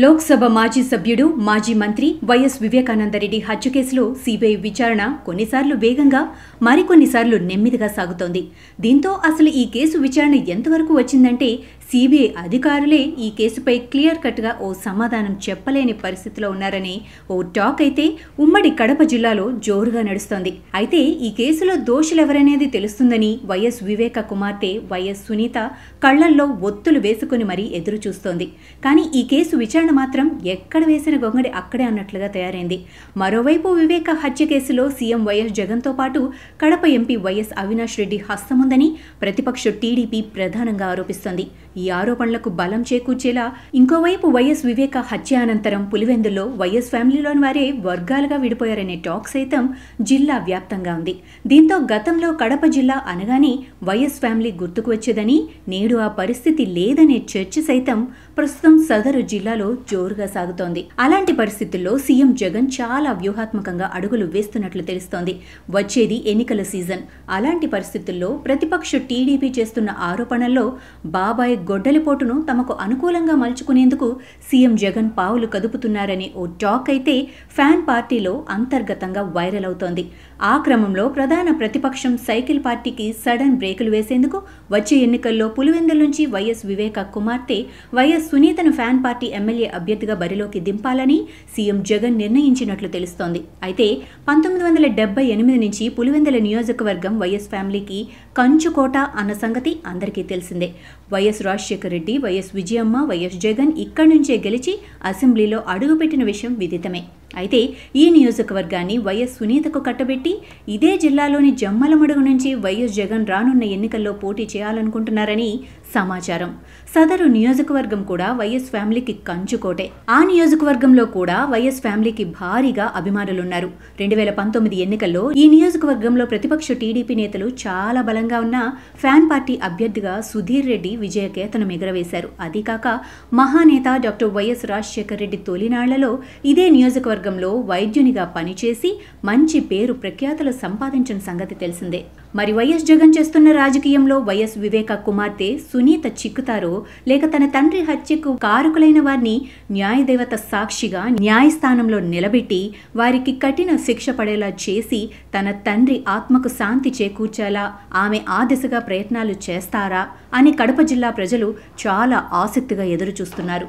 లోక్సభ మాజీ సభ్యుడు మాజీ మంత్రి వైఎస్ వివేకానందరెడ్డి హత్య కేసులో సీబీఐ విచారణ కొన్నిసార్లు వేగంగా మరికొన్నిసార్లు నెమ్మదిగా సాగుతోంది దీంతో అసలు ఈ కేసు విచారణ ఎంతవరకు వచ్చిందంటే సీబీఐ అధికారులే ఈ కేసుపై క్లియర్ కట్గా ఓ సమాధానం చెప్పలేని పరిస్థితిలో ఉన్నారని ఓ టాక్ అయితే ఉమ్మడి కడప జిల్లాలో జోరుగా నడుస్తోంది అయితే ఈ కేసులో దోషులెవరనేది తెలుస్తుందని వైఎస్ వివేక కుమార్తె వైఎస్ సునీత కళ్లల్లో ఒత్తులు వేసుకుని మరీ ఎదురు చూస్తోంది కానీ ఈ కేసు విచారణ విచారణ మాత్రం ఎక్కడ వేసిన గొంగడి అక్కడే అన్నట్లుగా తయారైంది మరోవైపు వివేక హత్య కేసులో సీఎం వైఎస్ జగన్తో పాటు కడప ఎంపీ వైఎస్ అవినాష్ రెడ్డి హస్తముందని ప్రతిపక్ష టీడీపీ ప్రధానంగా ఆరోపిస్తోంది ఈ ఆరోపణలకు బలం చేకూర్చేలా ఇంకోవైపు వైఎస్ వివేక హత్య అనంతరం పులివెందుల్లో వైఎస్ ఫ్యామిలీలోని వారే వర్గాలుగా విడిపోయారనే టాక్ సైతం జిల్లా వ్యాప్తంగా ఉంది దీంతో గతంలో కడప జిల్లా అనగానే వైఎస్ ఫ్యామిలీ గుర్తుకు వచ్చేదని నేడు ఆ పరిస్థితి లేదనే చర్చ సైతం ప్రస్తుతం సదరు జిల్లాలో జోరుగా సాగుతోంది అలాంటి పరిస్థితుల్లో సీఎం జగన్ చాలా వ్యూహాత్మకంగా అడుగులు వేస్తున్నట్లు తెలుస్తోంది వచ్చేది ఎన్నికల సీజన్ అలాంటి పరిస్థితుల్లో ప్రతిపక్ష టీడీపీ చేస్తున్న ఆరోపణల్లో బాబాయ్ గొడ్డలిపోటును తమకు అనుకూలంగా మలుచుకునేందుకు సీఎం జగన్ పావులు కదుపుతున్నారనే ఓ టాక్ అయితే ఫ్యాన్ పార్టీలో అంతర్గతంగా వైరల్ అవుతోంది ఆ క్రమంలో ప్రధాన ప్రతిపక్షం సైకిల్ పార్టీకి సడన్ బ్రేకులు వేసేందుకు వచ్చే ఎన్నికల్లో పులివెందుల నుంచి వైఎస్ వివేక కుమార్తె వైఎస్ సునీతను ఫ్యాన్ పార్టీ ఎమ్మెల్యే ఎమ్మెల్యే అభ్యర్థిగా బరిలోకి దింపాలని సీఎం జగన్ నిర్ణయించినట్లు తెలుస్తోంది అయితే పంతొమ్మిది వందల డెబ్బై ఎనిమిది నుంచి పులివెందుల నియోజకవర్గం వైఎస్ ఫ్యామిలీకి కంచుకోట అన్న సంగతి అందరికీ తెలిసిందే YS Rajasekhara Reddy YS Vijayamma YS Jagan ఇక్కడి నుంచే గెలిచి అసెంబ్లీలో అడుగుపెట్టిన విషయం విదితమే అయితే ఈ నియోజకవర్గాన్ని వైఎస్ సునీతకు కట్టబెట్టి ఇదే జిల్లాలోని జమ్మలమడుగు నుంచి వైఎస్ జగన్ రానున్న ఎన్నికల్లో పోటీ చేయాలనుకుంటున్నారని సమాచారం సదరు నియోజకవర్గం కూడా వైఎస్ ఫ్యామిలీకి కంచుకోటే ఆ నియోజకవర్గంలో కూడా వైఎస్ ఫ్యామిలీకి భారీగా అభిమానులున్నారు రెండు వేల పంతొమ్మిది ఎన్నికల్లో ఈ నియోజకవర్గంలో ప్రతిపక్ష టీడీపీ నేతలు చాలా బలంగా ఉన్న ఫ్యాన్ పార్టీ అభ్యర్థిగా సుధీర్ రెడ్డి విజయకేతనం ఎగరవేశారు అదీకాక మహానేత డాక్టర్ వైఎస్ రాజశేఖర్ రెడ్డి తొలినాళ్లలో ఇదే నియోజకవర్గం వర్గంలో వైద్యునిగా పనిచేసి మంచి పేరు ప్రఖ్యాతలు సంపాదించిన సంగతి తెలిసిందే మరి వైఎస్ జగన్ చేస్తున్న రాజకీయంలో వైఎస్ వివేక కుమార్తె సునీత చిక్కుతారో లేక తన తండ్రి హత్యకు కారకులైన వారిని న్యాయదేవత సాక్షిగా న్యాయస్థానంలో నిలబెట్టి వారికి కఠిన శిక్ష పడేలా చేసి తన తండ్రి ఆత్మకు శాంతి చేకూర్చేలా ఆమె ఆ దిశగా ప్రయత్నాలు చేస్తారా అని కడప జిల్లా ప్రజలు చాలా ఆసక్తిగా ఎదురుచూస్తున్నారు